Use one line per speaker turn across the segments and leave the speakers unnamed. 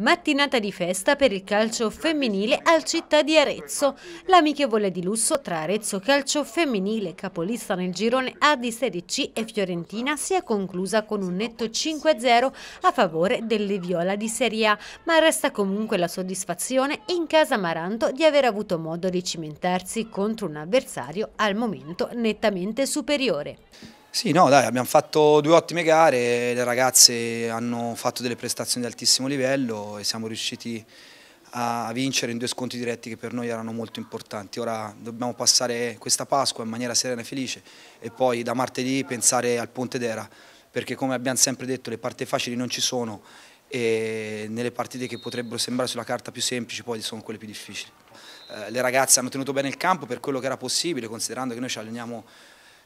Mattinata di festa per il calcio femminile al Città di Arezzo. L'amichevole di lusso tra Arezzo Calcio Femminile, capolista nel girone A di Serie C e Fiorentina, si è conclusa con un netto 5-0 a favore delle Viola di Serie A, ma resta comunque la soddisfazione in casa Maranto di aver avuto modo di cimentarsi contro un avversario al momento nettamente superiore. Sì,
no, dai, abbiamo fatto due ottime gare, le ragazze hanno fatto delle prestazioni di altissimo livello e siamo riusciti a vincere in due sconti diretti che per noi erano molto importanti. Ora dobbiamo passare questa Pasqua in maniera serena e felice e poi da martedì pensare al Ponte d'Era, perché come abbiamo sempre detto le parti facili non ci sono e nelle partite che potrebbero sembrare sulla carta più semplici poi sono quelle più difficili. Eh, le ragazze hanno tenuto bene il campo per quello che era possibile, considerando che noi ci alleniamo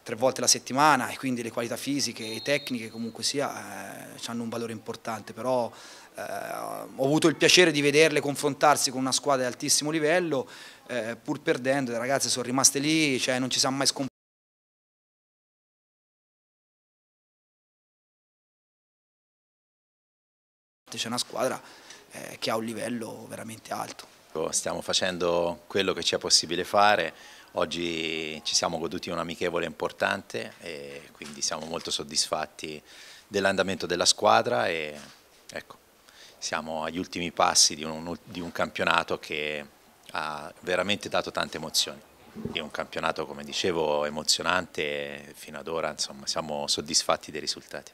tre volte la settimana e quindi le qualità fisiche e tecniche comunque sia eh, hanno un valore importante, però eh, ho avuto il piacere di vederle confrontarsi con una squadra di altissimo livello, eh, pur perdendo, le ragazze sono rimaste lì, cioè non ci siamo mai scomparsi. C'è una squadra eh, che ha un livello veramente alto.
Stiamo facendo quello che ci è possibile fare, Oggi ci siamo goduti un'amichevole importante e quindi siamo molto soddisfatti dell'andamento della squadra e ecco, siamo agli ultimi passi di un, di un, campionato che ha veramente dato tante emozioni. È un campionato, come dicevo, emozionante e fino ad ora insomma, siamo soddisfatti dei risultati.